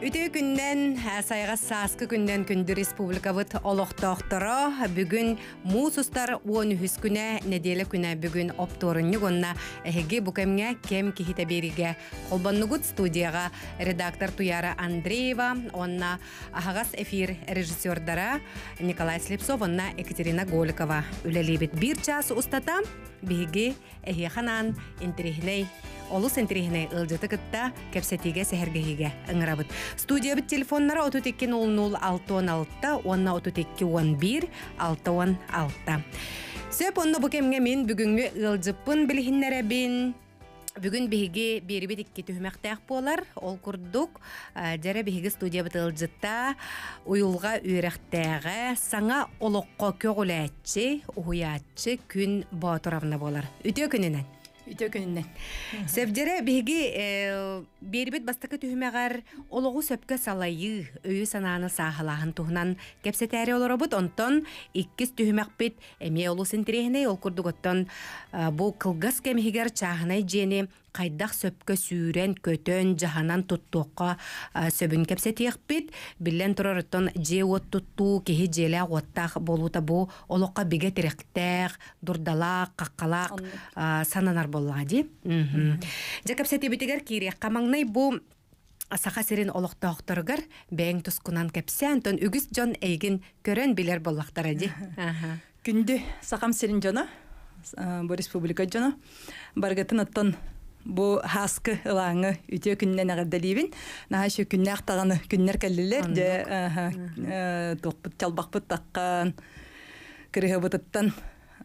Үтө күннен э, сайгас сааскы күннен күнді республикабыт олохтоохторо бүгүн муусустар уон үз күнэ неделе күнэ бүгүн опторунню гонна эһиги букемге кем кихите бериге студияга редактор туяра андреева онна ахагас эфир режиссердара николай слепцов онна екатерина голикова үлелибит бир часы устата биһиги әйе интерихней олус интерихней ылжыты кытта кепсетиге сехергехиге ыңырабыт студиябыт телефоннара отутеккен ол нул алты он алтыта онна икки он бир алты он алтыта сөп бу кемге мен бүгүнгү ылжыпын билихиннере Бүгін биһиги берибит икки түһмәхтәк болар, ол курдук, ә, жара биһиги студия бытылжытта, ұйылға үйрәхтәгә саңа олоққа көгүләтчи, уятчы күн тұравына болар. Үтө күнүнән. үтөкүннэ. Сэвдэрэ биги бербит бастака түһмэгэр улугу сөпкө салайы, өйү санааны сахалаһын туһнан кэпсэтэри олоро бут онтон икки түһмэк бит эмэ улусын тирэһнэй ол курдугаттан э, бу кылгас кэмигэр чаһнай жэни қайдақ сөпкө сүйрен көтөн жаһанан туттуокко сөбүн кепсетиэхпит биллен туророттон же от тутту киһи желе оттах болута бу олокко биге терехтеэх дурдалақ каккалаак сананар боллаға ди же кепсетибитигер кириэхка қамаңнай бу саха сирин олохтоохторгар бээн тускунан кепсен тон үгүс жон эйгин көрен билер боллахтара ади күндү сакам сирин жона бу республика жона баргатын оттон бу хаскы ылаңы үтө күннен агырдалибин наха şu күнне актаганы күннер келлилер же э, токпут чалбакпыт таккан кырыгыбытыттан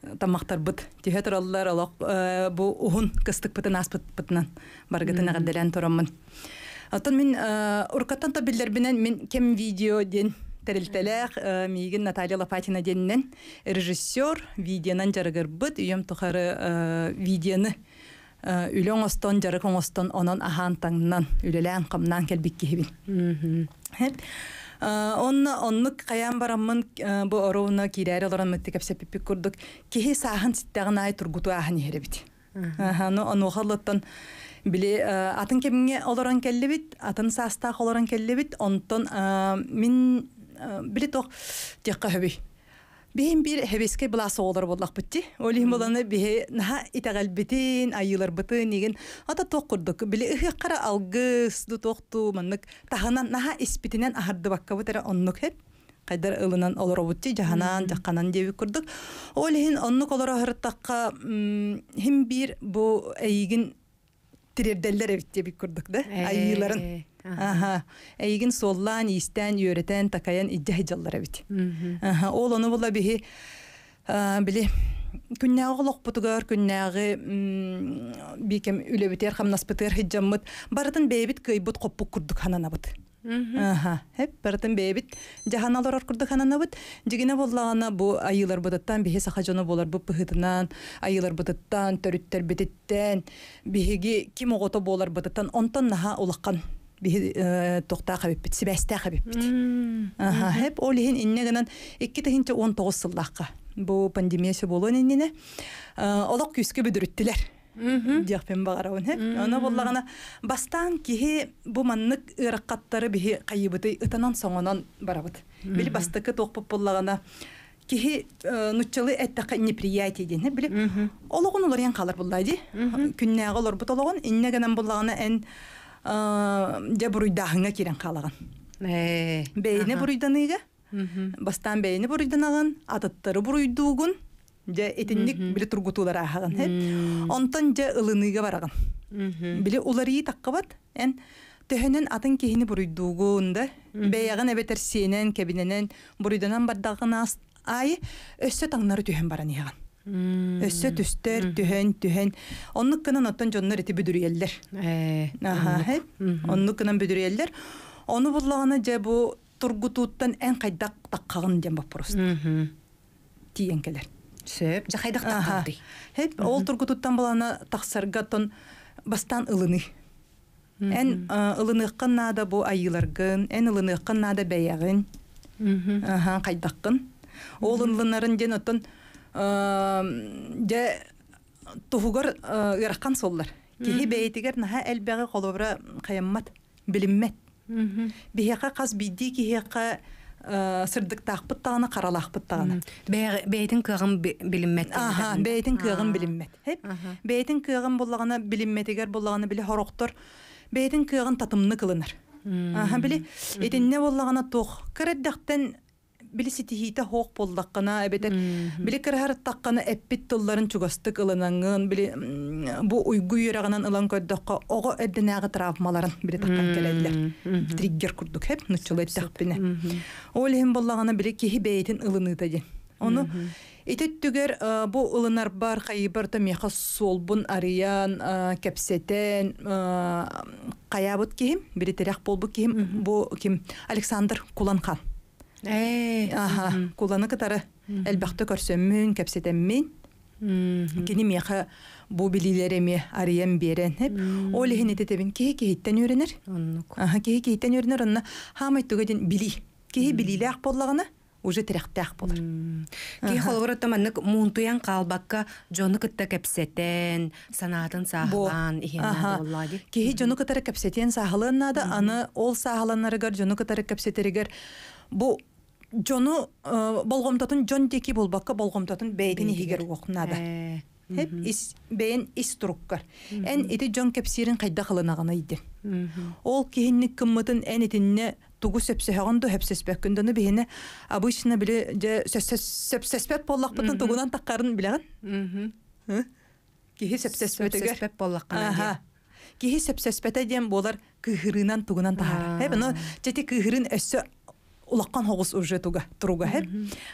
э, таммактарбыт тиһе тораллар олок э, бу ухун кыстыкпытын аспытпытынан баргытын агырдалан Атын мен уркаттан та билдербинен мен кем видео ден тәрелтәләк миген Наталья Лопатина деннен режиссер видеонан быт үйем тухары видеоны Э, үлөң остон жарык оңостон онон ахан таңнан үлелән камнан келбик кибин. Э, Онна оннук каян бараммын э, бу оровна кирәре оларан мәттек әпсәппеп күрдек. Кихи сахан ситтәгән ай тургуту ахын херебит. Аха, ну ону халлаттан биле атын кемгә оларан келле атын саста оларан келле онтон мин биле тох теккә хөби. Бен бир хевеске бласа олар боллак бутти. боланы би наха итагал битин, айылар ниген. Ата токурдык. Биле ихи кара алгыс ду токту маннык. Таханан наха испитинен ахарды бакка бутара оннук хеп. Кайдар ылынан олар бутти жаханан, жаканан деп курдык. Олин оннук хыртакка хим бир бу эйгин тирдәлләр бит дип күрдек дә. Э, Айыларын. Э, Аһа. Эйген соллан, истән, йөретән, такаян иҗҗә җыллары бит. Аһа. Ул аны була би. биле. Күннә оглык бутугар, күннәгы бикем үлебетер һәм наспетер һиҗәммәт. Барытын бәйбит ханана Аха, хеп, паратын бе бит. аркырды алар бит. ханан авыт. бу айылар бұдаттан, бе саха жону болар бу пыхытынан, айылар бұдаттан, төріттер бітеттен, беге ким оғыты болар бұдаттан, онтан наха улаккан. Бе э, токта хабип бит, сібәсті хабип бит. Аха, хеп, ол ехен инне ғынан, екі тахинчы 19 сылдаққа. Бұ пандемия сөболуын инне. Э, Олық күскі бүдіріттілер. диахпен багарауын оны боллагана бастан киһи бу маннык ыраккаттары биһи кайыбыты ытанан соңунан барабыт били бастыкы токпоп боллагана киһи э, нучалы эттака неприятие дени били ологон олор ян калар буллайди күннэгэ олор бут ологон инне генен боллагана эн э, дя буруйдахыңа кирен калаган э, бейне буруйданыйга бастан бейне буруйданаган атыттары буруйдуугун же этинник бир тургутулар ахалган хэ онтон же ылыныга бараган биле улар ий таккабат эн төһөнүн атын кехини буруйдугунда бэягын эбетер сенен кабинанын буруйдунан бардагы нас ай өссө таңнары төһөн баран яган өссө түстөр төһөн төһөн онну кына оттон жоннор эти бүдүрүйэлдер э, аха хэ онну кына бүдүрүйэлдер ону буллагына же бу тургутуттан эн кайдак таккагын жамбап бурусту тиенкелер сөп жақайдақ тақтырды. Хет ол тұрғытуттан баланы тақсарғаттон бастан ылыны. Ән ылыныққын нада бұ айыларғын, ән ылыныққын нада бәйәғын, қайдаққын. Ол ылынлынарын ден оттон де туғығыр ұйраққан солдар. Кехи бәйтігер наға әлбәғі қолыбыра қайаммат, біліммәт. Бихеқа қаз бидди кехеқа Э, сырдыктаах буттагана каралаах буттагана бээтин кыагын билиммет аха бээтин кыагын билиммет хеп бээтин кыагын буллагана билимметигер буллагана били хороктор бээтин кыагын татымны кылыныр аха били итинне буллагана тух билисити хита хоқ боллаққана абет били керһәр таққана эппит тулларын чугастык ылынаңын би бу уйгу йөрәгенен ылан көддөккә ого эдденәге травмаларын били таққан келәдләр триггер күрдүк хеп нучлып тахпине ул хем боллаганы били кихи бейтин ылыны тәҗе аны итеп түгәр бу ылынар бар кайи бер тәме хассол бун ариян кепсетен каябут кием били терәк болбу кием бу ким александр куланха Kullanı аха, elbaqtı körsümün, kapsetem min. Kini miyakha bu bililere mi arayan beren hep. O lehen ete tebin kehe kehe hittan yörenir. Kehe kehe hittan yörenir anna hama ettu gajin bili. Kehe bili ili aqp olagana uge terek teak polar. Kehe kolgurat tam anna muntuyan kalbaka jonu kutta kapsetan, sanatan sahalan, jonu kutara kapsetan sahalan nada, anna ol жону э, болгомтотун жон деки болбакка болгомтотун егер ихигер уокнада Хеп ис бен ис Эн ити жон кепсирин кайда кылынагына еді. Ол кейіннің кыммытын эн итинне тугу сөпсөһөгөн до хепсеспек күндөнү биһине обычно биле же сөпсеспет боллак бутун тугунан таккарын билеген. боллак кана. дем болар кыгырынан тугунан Хеп жети улаққан хоғыс уже туга туруга хер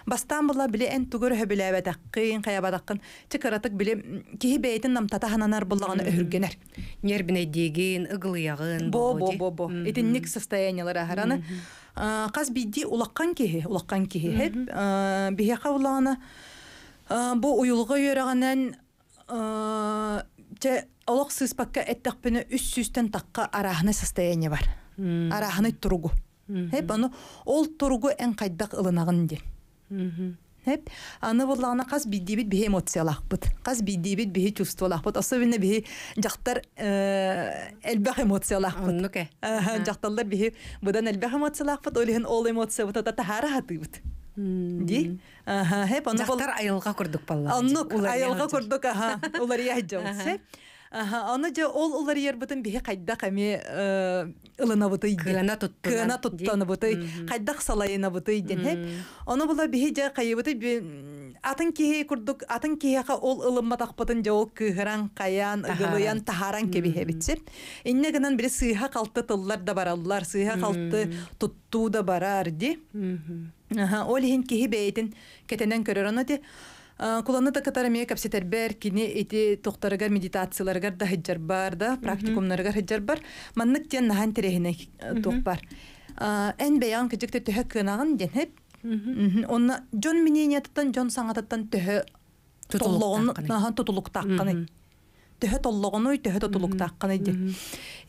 бастан була биле эн тугөр хөбүләбәтаккын каябатаккын тикаратык биле киһи бәйтин нам татахананар буллагына деген нербинедигин ыгылыягын бо бо бо бо итинник состояниялар ахараны каз бидди улаққан киһи улаққан киһи хеп биһека булагына бу уюлга йөрәгәнен те олоқ сыспакка эттәкпіне үс сүстен таққа арахны состояние бар арахны туругу Хеп аны ол тургу эн кайдак ылынагын ди. Хеп аны буллагына кас биддибит бихе эмоциялахпыт. Кас биддибит бихе чувстволахпыт. Особенно бихе жактар э, элбах эмоциялахпыт. Нуке. Жакталлар бихе будан элбах эмоциялахпыт. Олен ол эмоция вот это тахара хатыбыт. Ди? Хеп аны бол. Жактар айылга курдук баллар. Аннук айылга курдук аха. Улар яйдж. Хеп. Оны же ол олар ер бе қайда қаме ками ылына буты кына туттана кына туттана ден оны була бихе же атын кихе курдук атын кихеха ол ылымма тахпытын же ол кыһыран каян ыгылыян тахаран кебихе битсе инне гынан бире сыйха калты тыллар да бараллар сыйха калты туттуу да барар ди ол хин кихи бейтин кетенен көрер оны Э, куланы да катары мек бер кини эти токторга медитацияларга да хиджар бар да практикумларга хиджар бар. Маннык тен нахан терегене э, ток бар. Э эн беян кичек тө хак кынагын ден хеп. Онна жон менен ятыптан жон саңаттан тө тотулуктан төһө толлогоно үй төһө толлукта иди.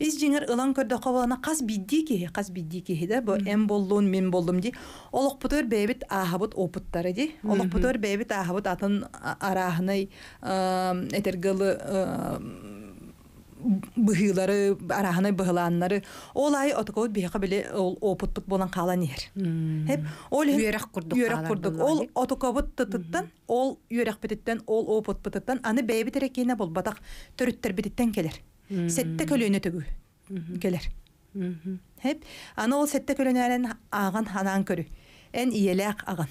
Из жиңер ылан көрдө кабана кас бидди ки, кас бидди ки да бу эм боллун мен болдум ди. Олуқ путур бебит ахабут опуттары ди. Олуқ путур бебит ахабут атын арахны этергылы быхылары арахана быхыланнары олай атка бихака биле ол опыттык болан калан Хеп ол юрак курдук. Юрак курдук. Ол атка бут тыттан, ол юрак биттен, ол опыт аны бей битерек бол батак төрөттөр биттен келер. Сетте көлөнө тегү. Келер. Хеп аны ол сетте көлөнөлөн аган ханан көрү. Эн иелек аган.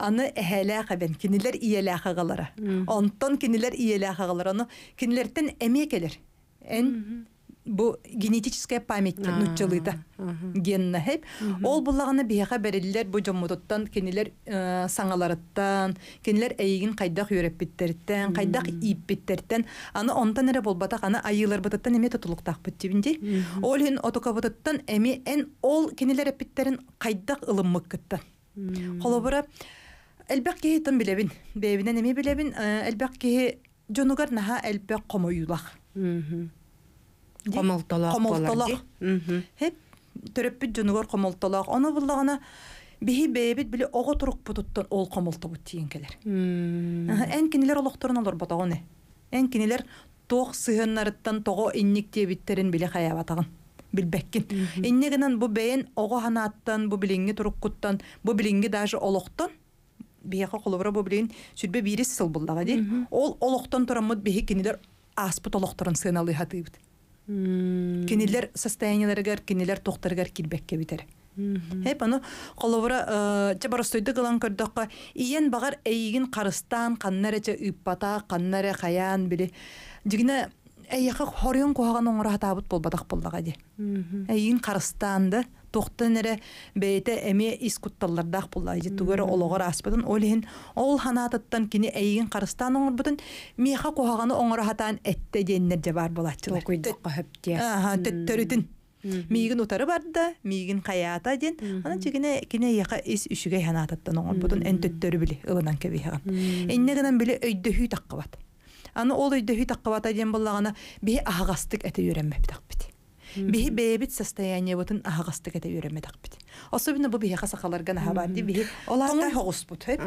аны әһәләхә бен кинилер иеләхә галара. Онтан кинилер иеләхә галара. Аны кинилердән әме келер. Эн бу генетическая память нучылыйда генна хеп ол буллагына бияха бериллер бу жоммототтан кенилер э, саңаларыттан кенилер эйигин кайдак үйрөп биттерттен кайдак ийип биттерттен аны онтан эре болбатак аны айылар бытыттан эме тутулуктак бит тибинди ол хин отока бытыттан эми эн ол кенилер эппиттерин кайдак ылыммык кытта холобура mm -hmm. Әлбәк кеһе тым беләбин. Бәйбенә неме беләбин? Әлбәк кеһе жонугар наха әлбәк комо юлах. Мм. Комолтолак. Комолтолак. Мм. Хеп төрәп жонугар комолтолак. Аны буллагына Бихи бәйбит биле огы тұрық бұтыттан ол қамылты бу тиен келер. Ән кенелер олық тұрын олар бұтағы не? Ән кенелер тоқ сығынларыттан тоғы иннік те біттерін біле қаяп атағын. Білбәккен. Иннігінен бұ бәйін ханаттан, бу біленге тұрық құттан, бұ біленге даже олықтан, биэхэ холобора бобрин сүрбе бирис сыл буллага ди. Ол олоқтан тораммыт бихи кинилер аспыт олоқторын сыналый хатыбыт. Кинилер состояниелергер, кинилер тохтаргар килбекке битер. Хеп аны холобора э, чабаростойды гылан көрдөккө иен багар эйигин карыстан каннарече үппата, каннаре хаян били. Дигине эйяка хорын кохаган оңра хатабыт болбадак буллага ди. Эйин карыстанды. тоқтан ере бейте эме искуттарлар дах булай же түгөр олоғар аспыдан олин ол ханааттан кини эйин қарыстан оң бутын меха қоғаны оң рахатан этте дендер же бар болатты оқыдық қап тес аха төрөтүн мегин отары барды мегин қаята ден ана чигине кине яқа ис үшіге ханаттан оң бутын эн төттөрү биле ылдан кебе хаган эннегенен биле өйдө хүй таққабат аны ол өйдө хүй таққабат аден боллағана бе ағастық әтеп үрәнбеп тақпыт биһи бэбит состояниебутун аһаҕастыкэта үөрэмэтэхпит особенно бу биһиэхэ сахаларган аһабаатди биһи олаоңой хоҕуспут хэт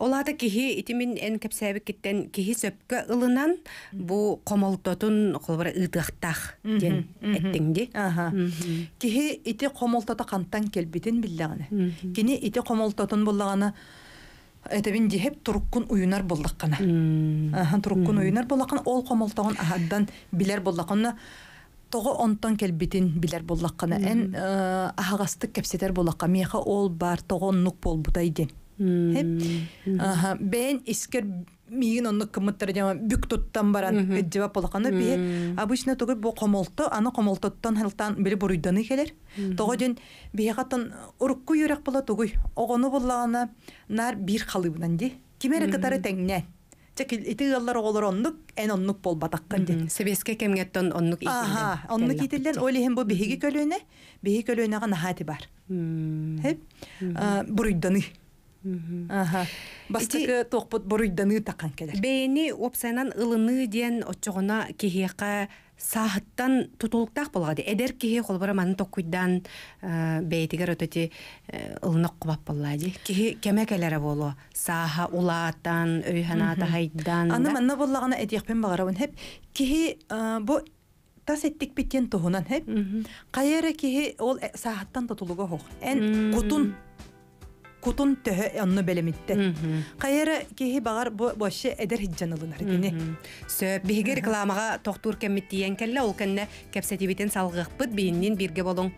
Олада кихи итимин эн кепсәбик киттен кихи сөпкө ылынан бу комолтотун холбар ыдыктах ден эттиңди. Киһи ити комолтота кантан келбитин биллаганы. Кини ити комолтотун буллаганы Этебин дихеп туруккун уюнар булдаккана. туруккун уюнар булдаккана ол комолтогон ахаддан билер булдаккана тоғы онтон келбитин билер боллаққана ән э, ағасты кепсетер боллаққа меха ол бар тоғын нук бол бұдайды хеп аха бен искер миген онны кымыттыр жама бүк туттан баран кеджеба боллаққана би обычно тоғы бо қомолтты аны қомолтоттан хылтан бири буруйдан келер тоғы ден бехатын урук күйрек бола тоғы огоны боллағана нар бир қалыбынан ди кимере катары тәңне тәкил ити яллар олор оннук эн оннук бол батаккан ди. Себеске кемгеттон оннук ити. Аха, оннук итилден ойлыйм бу биһиги көлөнө, биһи көлөнө гана бар. Хеп. А, буруйданы. Аха. Бастык токпут буруйданы тақан келер. Бени опсанан ылыны ден отчогуна кехиякка саһыттан тутулыктак булган ди. Эдер ки хол бара маны токуйдан э бейтигер өтөти э, ылынык кубап булган ди. Ки кемекелере боло. Саха улатан, өйхана тайдан. Аны мана буллагына әйтеп пен багыра ун хеп ки э, бу тас эттик битен тохунан хеп. Кайра ки ул э, саһыттан тутулуга хок. Эн кутун кутун төһө анны белемитте. Кайра кеһи багар бу башы эдер хиҗҗан алынар дине. Сөп биге рекламага тохтур кемит дигән келле ул кенне кепсетибитен салгыгып бит бирге болоң.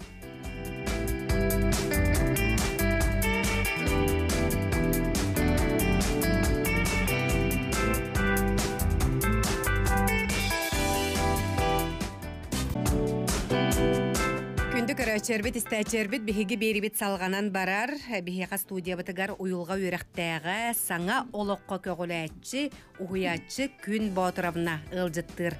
көрөчербит бихиге биһиги бээрибит салганан барар э, биһиэха студиябытыгар уюлга үөрэхтээҕэ саңа олоққа көгүлээччи угуяаччы күн ботуровна ылжыттыр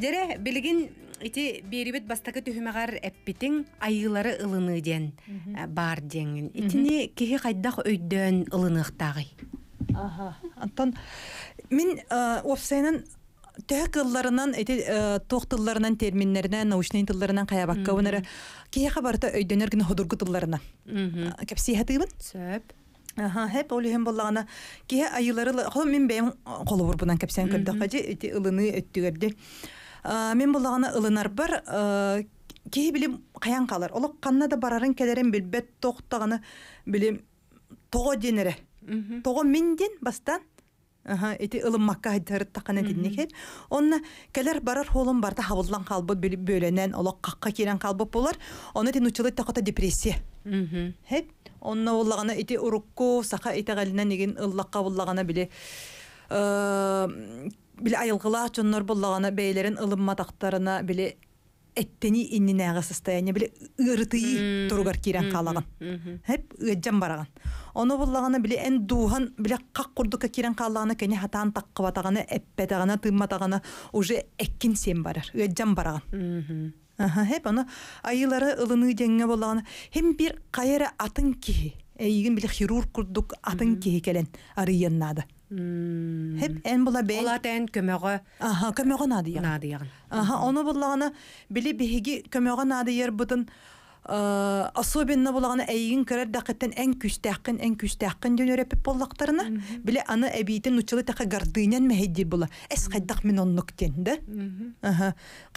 дере билигин ити бирибит бастакы түһүмэҕэр эппитиң айылары ылыны диэн э, баар диэҥин итини киһи хайдах өйдөөн ылыныахтааҕый антон мин э, офсенин төх кылларынан эти тохтылларынан терминнеринен научный тылларынан кая бакка унара кие хабарта өйдөнөр гин ходургу тылларына кепси хатыбын сөп Аха, хеп ол айылары хо мен бем колу бурбунан кепсен көрдө хаҗи эти ылыны Мен боллагана ылынар бар, кие билим каян калар. Олок канна да барарын келерен билбет токтаганы билим того денере. Того менден бастан Аха, эти ылым макка хәдәрәт тақана дидник. Онна кәләр барар холым барда хавыллан калбы бөленән олак какка кирән калбы булар. Оны тин нучылы тақта депрессия. Мм. Хәп, онна уллагына эти урукку саха эти галина нигин ыллакка буллагына биле. Э, биле айылгыла чоннор буллагына бәйләрен ылым матактарына биле эттени иннинәгә состояние биле ырытый торгар кирән калагын. Хәп, гәҗәм бараган. Оны буллаганы биле эн духан биле как курдук кирен каллаганы кене хатан таккы батаганы эппетаганы тымматаганы уже эккин сен барар. Өджан бараган. Аха, хеп оно айылары ылыны деңге боллаганы хем бир кайра атын киһи. Эйигин биле хирург курдук атын киһи келен арыйыннады. Хеп эн була бей. Ола тен көмөгө. Аха, көмөгө нады. Нады. Аха, оны буллаганы биле биһиги көмөгө ер бутын. Э, особенно булағаны әйгін көрер дақыттан ән күстәқін, ән күстәқін дөн өрепіп боллақтарына. Біле аны әбейтін ұчылы тәқі гардыйнен мәйді бола. Әс қайдақ мен оннық тенді.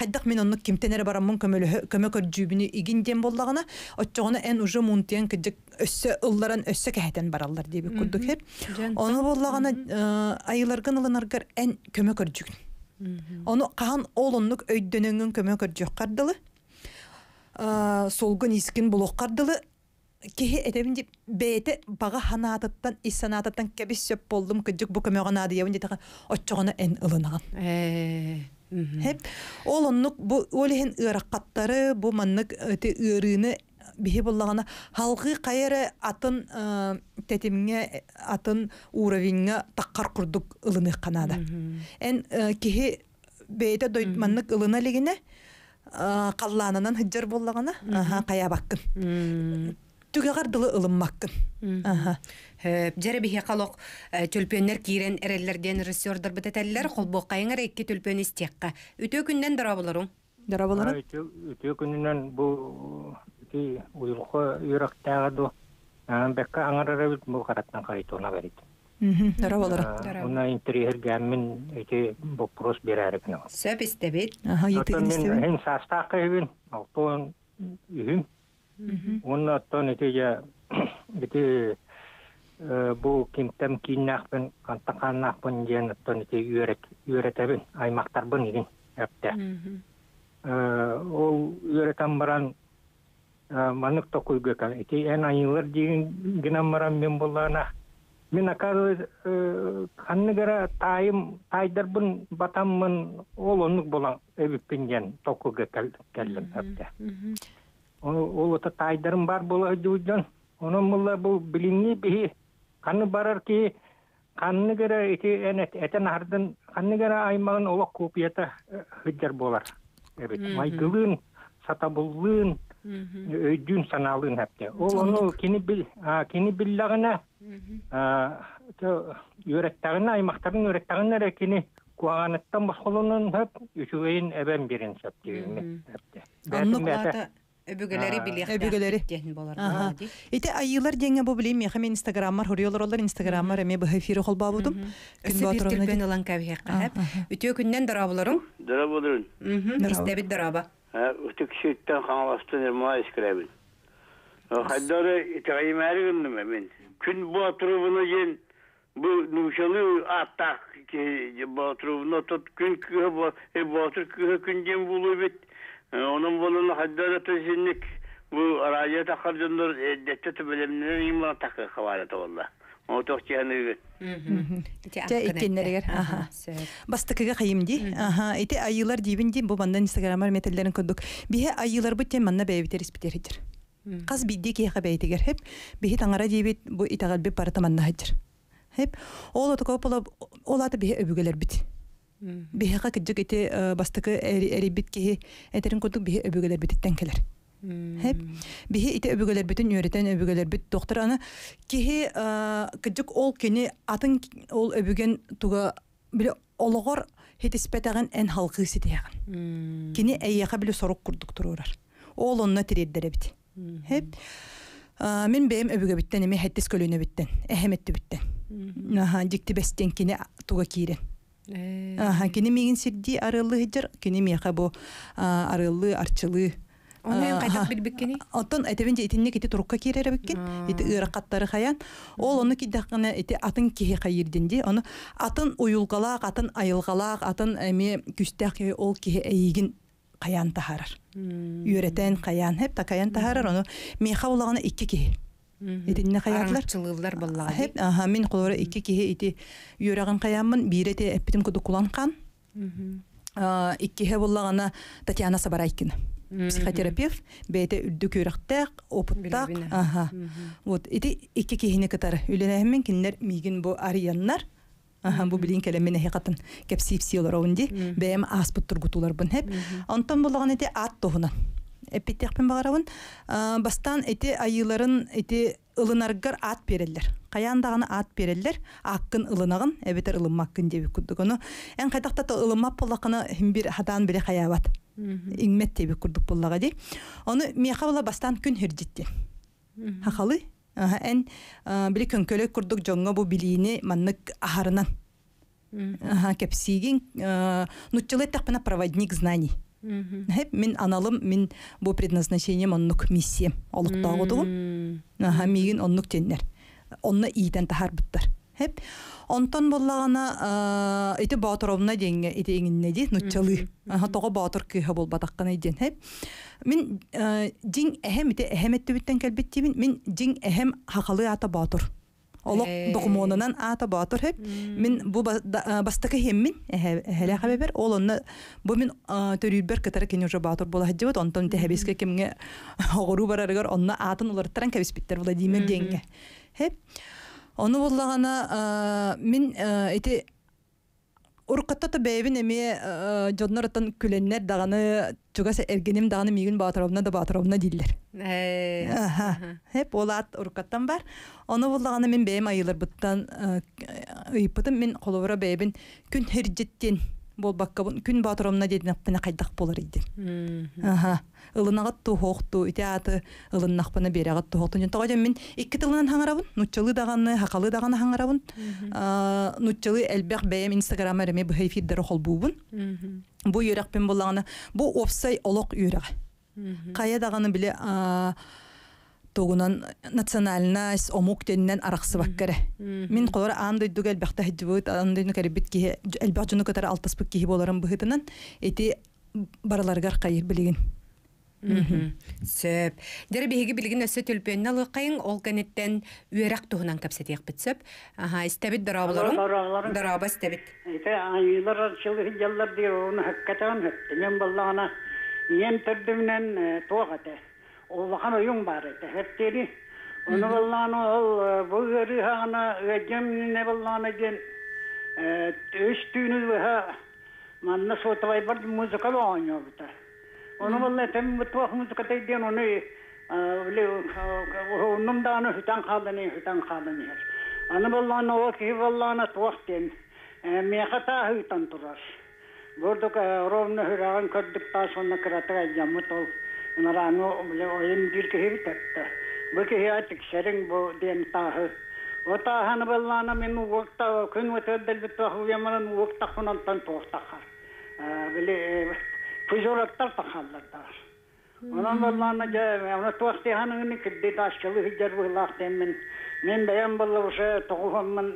Қайдақ мен оннық кемтенер барамын көмі көрджүбіні игінден боллағына. Отчоғына ән ұжы мұнтиян кіджік өссө ылларан өссө кәһәтен бараллар диби курдук хер. Оны боллагана э, айыларган ыланаргар эн көмөкөр жүгүн. Оны кахан олуннук өйдөнөнгөн көмөкөр жок қардылы солгун искин булоққардылы кеһи этебин деп бэйте бага ханаатыттан иссанаатыттан кэбис сөп болдум кыджык бу көмөгөнаады ябын дитага эн ылынаган э, Хеп, ол оннук бу олихин ыраккаттары бу маннык ти ырыны бихи боллагана халкы атын э, тетимге атын уровеньге таккар курдук ылыны канада. Эн э, кеһи бэйте дойманнык ылына лигине Э, қалланынан хыджар боллағана қая баккын түге қардылы ылыммаккын э, жарабихе қалоқ э, төлпөннер кирен эреллерден режиссердар бітетеллер холбоққайыңар екке төлпөн истекка үтө күнден дара боларуң? дара болорун үтө күнүнөн бул уйулко үйрөктагы бекка аңарарабит бул қараттан кайтууна барит Дара э, эти Мен саста кыйбин, Уна тон эти эти бу кимтем киннахпын, кантаканнахпын дигән тон эти үйрәк, үйрәтәбин, Ол баран манык Эти айыллар мен мен оказывается э, ханныгара тайым тайдарбын батаммын ол онук болан эбиппинген токуга келдим апта ол ота тайдарым бар бола жужан онун мылла бул билинни бии каны барар ки ханныгара ити энет этен ардын ханныгара аймагын олок купията э, хыджар болар эбит майгылын сатабуллын Өйдің санаалын хәпте. Ул ону кини бил, а кини биллагына а то юректагына аймактардын юректагына эле кини куаганыттан башкалуунун хәп айылар дигән бу билем инстаграммар хөрәләр олар инстаграммар мен үтікшіктен қаңластын ырмала ескірәбін. Қайдары итағайым әрі күндім мен. Күн бұатырубына жен, бұл нұмшалы аттақ бұатырубына тұт күн Оның болуына қайдары бұл арайы тақырдыңдар тақы Отох чаныгы. Тя иккенлерге. Аха. Бастыкыга Ите айылар дибин ди бу бандан инстаграмар метелдерин көндүк. Бихе айылар бу тем манна бейбитер испитер хитер. Каз бидди ки ха бейтигер хеп. Бихе таңара дибит бу итагал бе парта манна хитер. Ол ото көп болоп аты бихе өбүгелер бит. Бихе ха кидже ките э, бастыкы эри бит ки этерин көндүк бихе өбүгелер бит тенкелер. Mm Хеп. Бихи ите өбөгөлөр бүтүн үйрөтөн өбөгөлөр бүт доктор аны кихи кыжык ол кини атын ол өбүген туга биле ологор хетиспетаган эн халкы ситеген. Кини эйяка биле сорук курдук турурар. Ол онна тириддере бит. Хеп. Мен бем өбөгө биттен эми хеттис көлөнө биттен, эхеметти биттен. Аха, дикти бестен кини туга кирен. Э. Аха, кини мигин сирди арылы хиджер, кини мияка бу арылы, арчылы, Онын кайтак э, билбеккени. Оттон этебин же итинне кити турукка киреребеккен. Ити ыракаттары қаян. Ол оны киддакына ити атын кихе хайырденди. Оны атын ойылғалақ, атын айылғалақ, атын эми күстәк ол кихе эйигин қаян тахарар. Үйретен қаян, хеп та қаян тахарар. Оны меха улагына икки кихе. Итинне каятлар. Чылылдар балла. Хеп аха мин кулора икки кихе ити үйрәгән каянмын. Бирете эппитим куду куланкан. Э, Иккихе буллагана Татьяна Сабарайкина. Mm-hmm. психотерапевт бәйте үрдүк үрәктәк опыттак аха mm-hmm. вот ити икки киһине кытар үләнәһмен кинләр мигин бу арияннар Аһа, бу mm-hmm. билин келемен хакатын кепсипси олараунди бәем аспыт тургутулар бун хеп. Онтан булаган эти ат тоһуна. Эпитекпен багарауын бастан эти айыларын эти ылынаргар ат береллер. Каяндаганы ат береллер, аккын ылынагын, эбетер ылынмаккын деп күдүгөнү. Эн кайдакта да ылынмап болакына бир хадан биле каябат иңмет тебе курдук буллага ди аны мияха була бастан күн хирдитти хахалы эн били көнкөлөк курдук жоңго бу билини маннык ахарынан кепсигин нутчылы тахпына проводник знаний Хеп мен аналым, мен бу предназначением оннук миссия олуктагы дуу. Аха, мигин оннук тендер. Онна ийден тахар буттар. Хеп онтон буллагана ити баатыровна деңге ити иңинне ди нутчалы аха тога баатыр кыха бол батаккан иден хеп мин дин эхем ити эхемет төбүттен келбетти мин мин дин эхем хакалы ата баатыр олок э. догмонунан ата баатыр хеп мин бу бастыкы хем мин эхеле хабебер ол бу мин төрүбер кетер кен уже баатыр бола хаджи бот онтон ти хабиске кимге огуру барарыгар онна атын улар тран кабис биттер бола димер деңге хеп Оны боллағана мен эти бәйбін бәйбин эми жоннор атын күленнер даганы чугас эргеним да мигин дейділер. да баатыровна диллер. Хеп олат бар. Оны болғаны мен бәйм айылыр буттан мен коловра бәйбін күн херджеттен бол бакка күн батыромна дедин аппына кайдах болар иди. Аха. Ылынагат тухокту итеаты ылыннакпына берагат тухокту. Тогож мен икки тылынан хаңарабын, нутчылы даганны, хакалы даганны хаңарабын. Аа, нутчылы элбек бәем Instagram эреме бу хейфиддер хол буубун. Бу юрак пен болганы, бу офсай олоқ юрак. Кая даганы биле тугунан национальность омук тенен арахсы баккер мин колор андай дугел бахта хидбут андай нукер бит ки албах жону кетер алтас бит ки боларым бухитынан эти бараларга кайыр билеген Сөп. Дәрі бейгі білген өсі түлпенін алғы қайын, ол кәніттен өрәк тұғынан көпсет еқ бітсіп. Аха, істәбет дұрабыларың? Дұрабыларың. Дұрабы істәбет. Ете, айылар ашылы хиялар дейі, оны хаққатаған, мен балағына, ем түрдімінен э, тоғаты. улахан уюң бар еді хептери оны болланы ол бұл өрі хағана өйдем не болланы ден үш түйіні өйі манна сотылай бар музыка болған жоғыта оны болла тем бұтуақ музыка дейден оны біле ұнымданы хитан қалдыны хүтан қалдыны аны болланы ол ки болланы туақ ден меқата хитан тұрар Бурдук ровно хүрәгән көрдік та, сонна кратыга ямы нарано ойым дирке хевитатта бөке хиатик шерин бу дем тахы ота баллана мен уокта күн өтөдөл битва хуямаран уокта хунантан тохтаха биле пужораттар тахаллар Онан баллана жа тохти ханын мен мен баян балла уша тогухан мен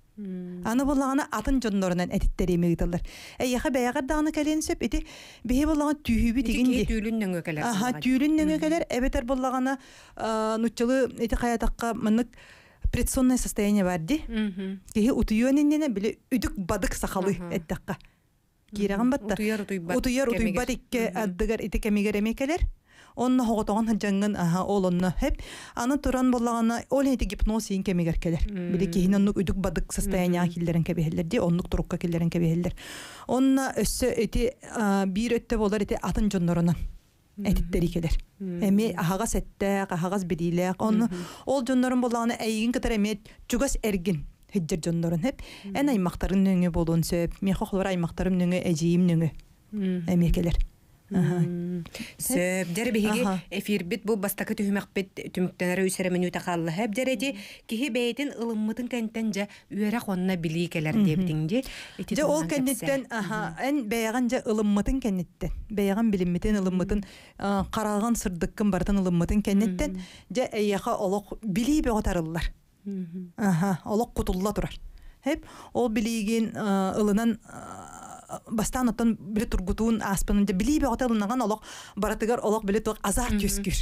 Hmm. Аны боллағана атын жоннорынан әтіттер емегі талдар. Әйеға бәйәғар дағаны кәлен сөп, әте бәйе боллаған түйігі дегенде. Түйілін нөңі кәлер. Аха, түйілін нөңі әбетер боллағана э, нұтчылы әте қаятаққа мұнық предсонное состояние бар де. Кеге ұтыйоненнені біле үдік бадық сақалы әттаққа. Кейраған батта. Утуяр, утуйбат. Утуяр, утуйбат икке аддығар кәмегер әмекелер онна хоғотоған хаджанган аха ол онна хеп аны туран боллагана ол эти гипноз ин кемегер келер биле кихин оннук үдүк бадык состоянияга киллерин кебехелдер ди оннук турукка киллерин кебехелдер онна өссө эти бир өттө болар эти атын жондорунан әдеттері келер эми ахага сеттек ахагас бидилек оны ол жондорун боллагана эйигин кытар эме чугас эргин хиджер жондорун хеп эн аймактарын нөңө болун сөп мехохлор аймактарын нөңө эжиим нөңө эми келер Сөп, дәр бейге эфир бит бу бастакы төһмәк бит төмктәнәр үсәре мен үтә калды. Хәб дәр әйди, киһи бәйтен ылымытын кәнтән җә үәрә хонна били икәләр дип диңди. Итә ул кәнттән, аһа, ан бәйгән җә ылымытын кәнттән. Бәйгән билемтән ылымытын караган сырдык кем бартын ылымытын кәнттән җә әйеха олык били бе отарыллар. Аһа, олык кутулла турар. Хәб ул билиген ылынан бастан оттон биле тургутуун аспанын да билиби олох баратыгар олох биле туох азар төскүр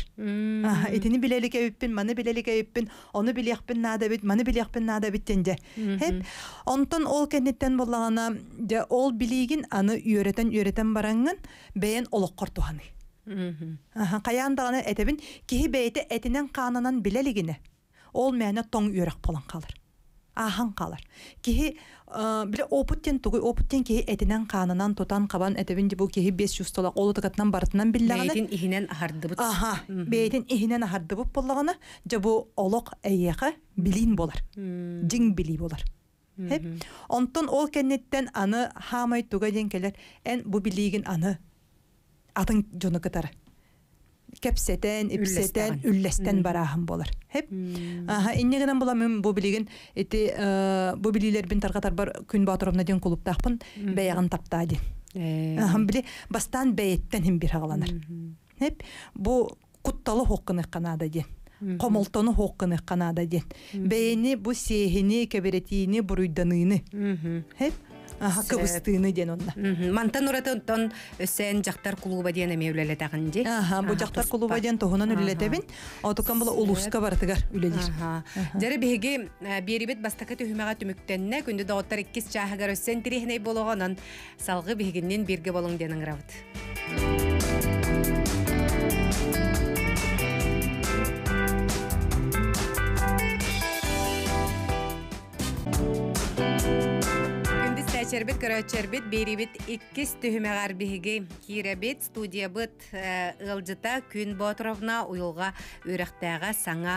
итини билелик эбиппин маны билелик эбиппин ону билиякпин наадабит маны билиякпин наадабит тенде хеп онтон ол кеннеттен боллагана же ол билигин аны үйөрөтөн үйөрөтөн бараңын бэйен олохкор туханы каяндагана этебин кихи бэйте этинен каанынан билелигине ол мээне тоң үйөрөк болон калыр ахан калыр киһи Э, биле опуттен тугуй опыттен кеһи этинен хаанынан тотан кабан этебин бу кеһи бес чувстволак барытынан бартынан биллаганы бээтин иһинен ахардыбыт аха бээтин иһинен ахардыбыт боллаганы жа бу олок эйяха билин болар жиң били болар онтон ол кеннеттен аны хамай туга ден келер эн бу билигин аны атын кәпсәтән, ипсәтән, үлләстән бараһым булар. Хәп. Аһа, инне генә була мөм бу билеген, эти, э, бу билеләр бин таргатар бар күн батырымны дин клубта хпын, бәягын тапта ди. Э. Аһа, биле бастан бәйттән һим бир хагаланар. Хәп. Бу кутталы хукыны канада ди. Комолтону хукыны канада ди. Бәйни бу сехини, кабаретини, буруйданыны. Хәп. Хәп. кыбыстыны ден онна мантан урата онтон өссен жактар клуба ден эме үлелетагын ди бу жактар клуба ден тоһунан үлелетебин отукан була улуска бартыгар үлелер жаре биһиги э, биэрибит бастака төһүмага түмүктенне күндү доготтар иккис чааһыгар өссен тирихней болохонон салгы биһигиннен бирге болуң денин рабыт Качарбет, карачарбет, беребет, иккис түхімәғар бігі. Киребет, студиябыт бұт, күн Батыровна ұйылға өріқтәға саңа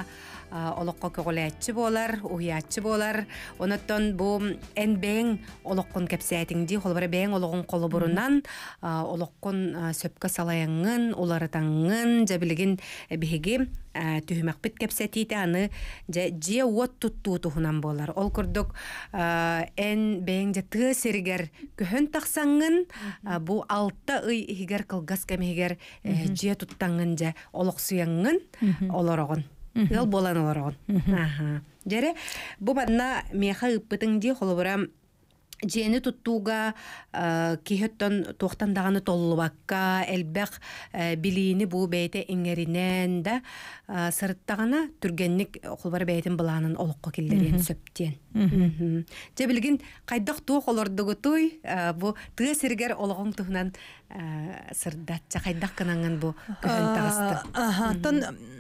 олыққа көғіләтші болар, ұйатшы болар. Оныттан бу ән бәң олыққын кәпсәйтіңді, қолбары бәң олығын қолы бұрынан, олыққын сөпкі салайыңын, оларытаңын, жәбілігін бігі Ә, түһүмәкпит кепсетиите аны же от туттуу туһунан болар ол курдук ә, эн бэйэҥ тыы сиригер көхөн тахсаңын ә, бу алта ый иһигер кылгас кемиһигер же э, туттаңын же олоксуяңын олорогон ыл болан олорогон жере бу манна меха ыппытың дии холобурам жени туттуга э, кихеттон туохтандаганы толлубакка элбэх э, билиини бу бейте эңеринен да э, сырыттагана түргенник кулбар бейтин былаанын олокко киллерин сөптен же билгин кайдах туох олордугутуй бу тыа сиригер ологоң Э, сырдат чайдак кананган бу көн тагысты. Ага, тон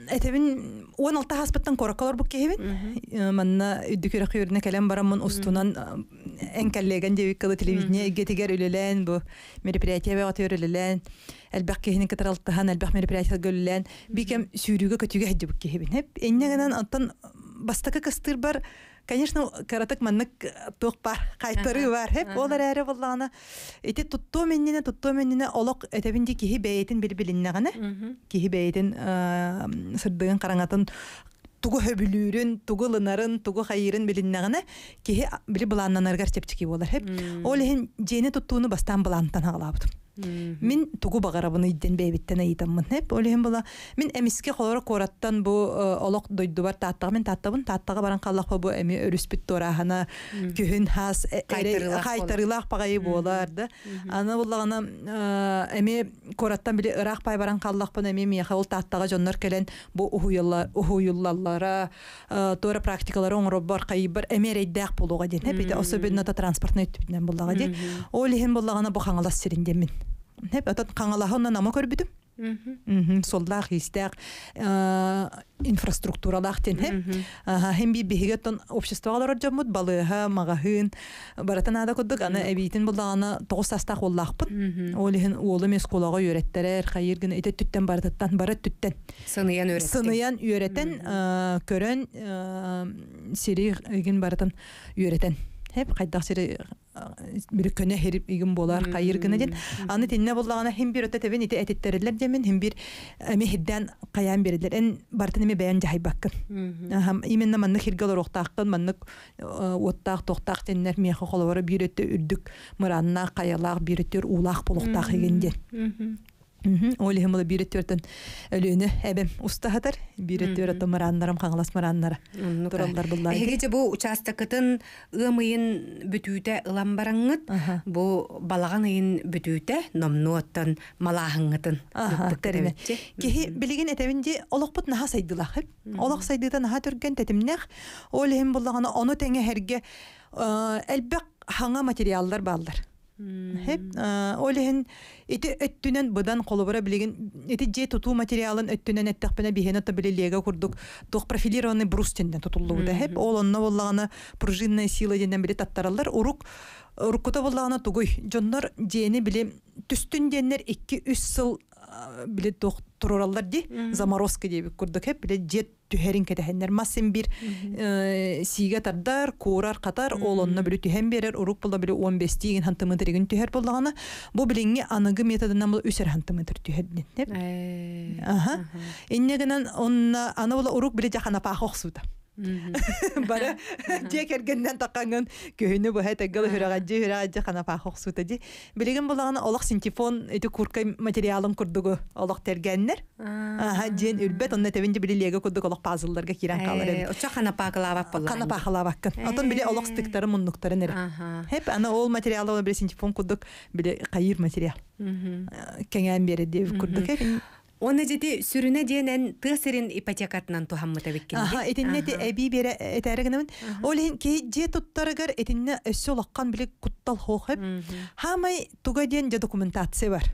этебин 16 бу кебин. Э, манна үдү көрө көрүнө келем барам устунан энкеллеген дейек кылы телевидение гетегер үлелен бу мероприятияга атыр үлелен. Элбек кеһини кетерелтте хан элбек мероприятия гөллен. Бикем сүйрүгө көтүгө хеджи бу кебин. Эп эннеген аттан э, бастака кыстыр бар. Конечно, каратек маннык тух бар, кайтыры бар, хеп олар әре булганы. Эти тутту менне, тутту менне олок әтәбин ди киһи бәйетен бил-билинне гына. Киһи бәйетен э, сырдыгын караңатын тугы хөбүлүрүн, тугу ланарын, тугы хайрын билинне гына. Киһи бири буланнан болар. Хеп ол ген җене туттуны бастан булан таңалабыт. Мин тугу багарабыны идден бэйбиттен айтаммын хеп олем була. Мин эмиске холора кораттан бу э, олок бар таттага мен таттабын таттага баран каллах бу эми өрүспүт торахана күһүн хас э, кайтырылах багай болар да. Аны булагана э, эми кораттан биле ырак пай баран каллах бу эми меха ол таттага жоннор келен бу ухуйуллар ухуйуллаллара тора практикалар оңроп бар кайбыр эмерейдах болуга дейт. Хеп особенно транспортный түптен булага дейт. Ол хем бу хаңалас сириндемин. Hep atad kanalaha ona nama körbüdüm. Соллах истәк инфраструктуралах тен һәм һәм би бигәтен обществолар җәммәт балыһа магахын баратан ада коддык аны әбитен булдаганы 9 саста коллах бит. Олыһын улы мес колага йөрәттәрәр, хәер генә әйтә түттен бараттан бара түттен Сыныян өйрәтән. Сыныян өйрәтән көрән сирик ген баратан өйрәтән хеп хайдах сири бүреккөне херип игим болар кайыргына ден аны тенне боллагана хим бир өтө тебен ите этеттерелер демен хим бир эми хидден каян берилер эн бартын эми бәян жайбаккын ам именно манны хирге олор октаккын манны оттак токтак теннер мехе холовору бир өтө үрдүк мыранна каялак бир өтөр улак болуктак эгенден Ол хемлы бирет төртөн өлөнү эбем устахатар бирет төрөт томарандарым каңлас мараннары. Торолдар бұл Эгеже бу участокытын ымыйын бүтүүтө бұл балаған Бу балаган ыйын бүтүүтө номнуоттан малахыңгытын. Тереме. Кеһи билеген этебинде олокпут наха сайдылах. Олок сайдыта Ол хем буллаганы оны теңе херге элбек хаңа материалдар балдар. Хеп, олеһин хен өттүнен будан бара билеген эти же туту материалын өттүнен аттық пена биһене та билелеге курдук. Тоқ профилированный брустендә тутулды да. Хеп, ол онна боллагына пружинная сила дигән бер таттаралар урук. Урукта боллагына тугой жоннар дене биле түстүн дендер 2-3 билет доктор ораллар ди заморозка дебик курдук хеп билет жет түһәрин кетәһеннәр массен бир э, сиге тардар курар катар олонно биле түһән берер урук булда биле 15 тиген хантымы тирген түһәр булдагана бу билеңге аныгы методынан бул үсер хантымы тир түһәр деп э, аха иннегенен онна аны була урук биле жахана пахохсуда бара дие кергенден тақаңын көһүнү бу хәтә гыл хөрәгәҗи хөрәгәҗи хана пахохсута ди билеген булаган олох синтифон эти курка материалын курдугу олох тергәннәр аха ден үлбәт онна тәвенде билелеге курдук олох пазылларга кирән э, калыр иде оча хана паклава пола хана паклава кын атан биле олох э. стыктары муннуктары нер хеп ана ол материалы бир синтифон курдук биле кайыр материал кеңән бере ди курдук Оны жете сүрүнө диенен тысырын ипотекатынан тухаммыта беккен. Аха, де әбі бері әтәрігін этәргенен. Ол ең кей же тұттарығыр этинне өсі олаққан білік құттал қоқып, Хамай тұға дейін документация бар.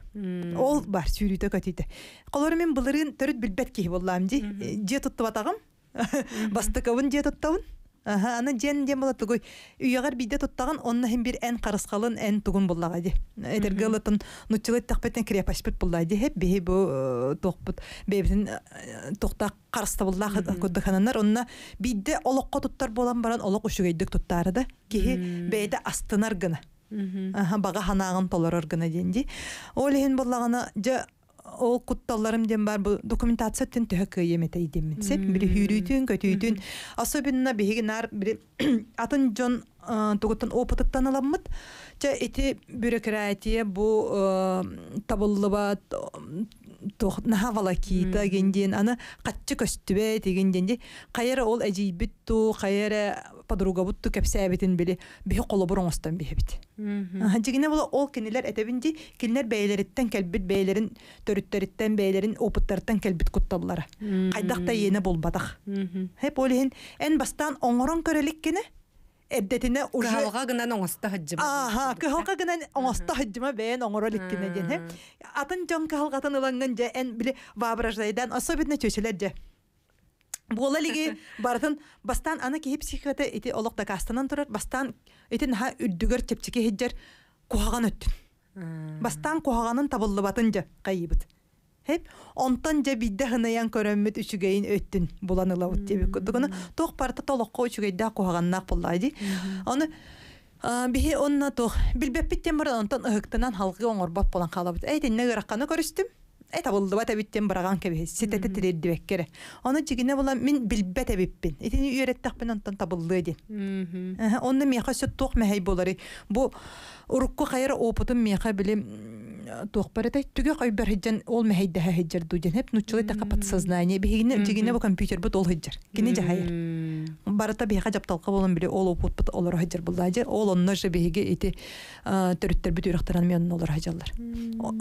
Ол бар сүрүтө көтүтө. Колор мен бұлырын түріт білбәт кей боллам де. Э, же тутту же Аха, аны жен жен болот тугуй. Үйөгөр бидде туттаган онна хим бир эн карыскалын эн тугун буллага ди. Эдер гылытын нутчылыт такпетен крепашпыт булла ди. Хеп бе бу э, токпут. Бебин э, токтак карыста булла кыдды хананар онна бидде олокко туттар болан баран олок ушугейдик туттары да. Кихи бейде астынар гына. Аха, бага ханагын толорор гына денди. Олехин буллагана жа ол кутталларым ден бар бу документация тен төхөй емете идем сеп бир хүрүтүн көтүтүн особенно беги нар бир атын жон э, тугутан опыттан аламмыт же эти бюрократия бу э, табыллыбат тох вала кита гендин ана катчы көстүбе дегенден де кайра ол эжий битту кайра подруга бутту кепсе битин били би холо бурунгостан би бит аха бул ол кинилер этебинди кинилер бейлериттен келбит бейлерин төрүттөрүттен бейлерин опыттарыттан келбит куттабылар кайдакта ене бул бадах хеп олин эн бастан оңорон көрөлүк эрдетине уже кыһалга гынан оңоста хаджыма аха кыһалга гынан оңоста хаджыма бээн оңороликкине диэн атын жон кыһалгатан ыланнан же эн били воображайдан особенно чөчелер же Буола лиги барытын бастан ана киһи психиката ити олох да кастанан турар бастан ити наха үрдүгөр чепчики хиджер кухаган өттүн бастан кухаганын табыллыбатын же кайыбыт Hep ondan ja bidde hınayan körömmet üçügeyin öttün bulanıla ut diye bir kutu. Onu toq parta tolok ko üçügey da kohagan naq bulaydı. Onu bihe onna toq bilbepitten bir ondan ıhıktanan halkı onor bap bulan kalabıdı. Eydin ne ırakkanı görüştüm. Ey tabuldu bata bittim bırakan kebi. Sitete tirirdi Onu cigine bulan min bilbete bippin. Etin üyerettek ben ondan tabuldu edin. Onu miyaka süt toq mehey bulari. Bu тох парата түге кай бер хеҗен ул мәһәйдә хеҗер дуҗен һеп нучылы тәкә пат сызнаны бигенә дигенә бу компьютер бу ол хеҗер. Кине җаһир. Ул барата бигә хаҗап талка булган бире ул бут пат алар хеҗер булды. Ул аны җи бигә ите төрттер бит үрәк тарана мен алар хаҗалар.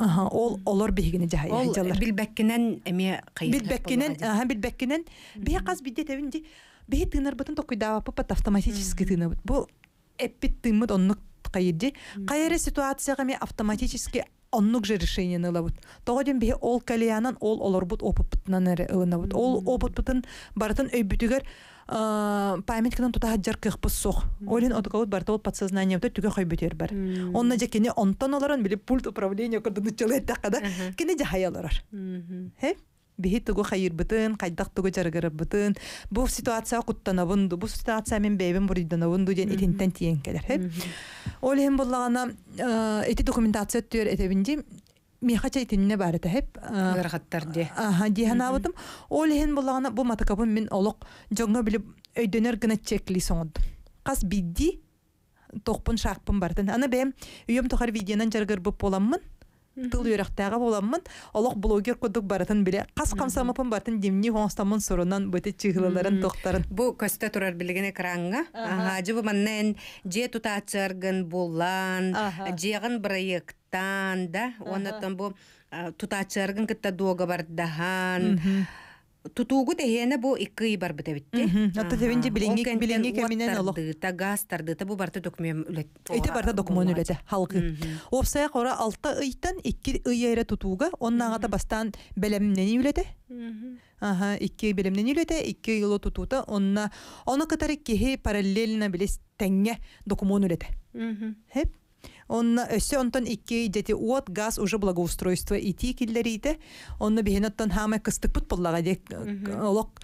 Аһа ул алар бигә дигенә җаһир хаҗалар. Билбәккенән әмә кай. Билбәккенән аһа билбәккенән бигә каз бидә тәвин ди бигә тыныр бутын токыда папат автоматически тыныр бу эпитимы донык кайырди кайра ситуацияга ме автоматически оннук же решение нылабыт тоҕодин ол калиянан ол олорбут опытпытынан эре ылынабыт ол опытпытын барытын өйбүтүгер памятканан тутаһаджар кыхпыс сох олин одугабыт барта ол подсознаниебыта түгэ хойбүтер бар онна же кини онтон олорон билип пульт управления да кини жахай олорор бихи тугу хайырбытын кайдах тугу жарыгарыбытын бу ситуация куттанабын бу ситуация мен бэйбин буруйданабын диэн итинтен тиен келер ол эм буллагана э, эти документация түр этебинди михача итинне барыта хеп э, гарахаттар ди аха диһанабытым ол эһин буллагана бу матакабын мен олоқ жоңго билип өйдөнөр гына чекли соңудум кас бидди тохпун шаакпын бартын аны бэм үйөм тохар видеонан жаргырбып боламмын тыл үрәхтәгә боламын олох блогер кодук барытын биле кас камсамыпын барытын демни хоңстамын сұрынан бөте чыгылаларын тоқтарын бу көстө турар билген экранга жыбы маннен же тутаачыргын буллан жегын проекттан да онотон бу тутаачыргын кытта дуога бардахан тутуугу тэһиэнэ бу иккый барбыта битти ата тэбинди билиңник билиңник газ тардыта бу документ үлет эти барта документ үлете халкы овсая кора алта ыйтан икки тутуға тутууга оннагата бастан белемнени үлете ага икки белемнени үлете икки ылы тутута онна оны параллельно документ үлете хеп Он э, сөнтон икки дети от газ уже благоустройство ити киллерите. Онна тон хаме кыстык пут боллага дек э, олок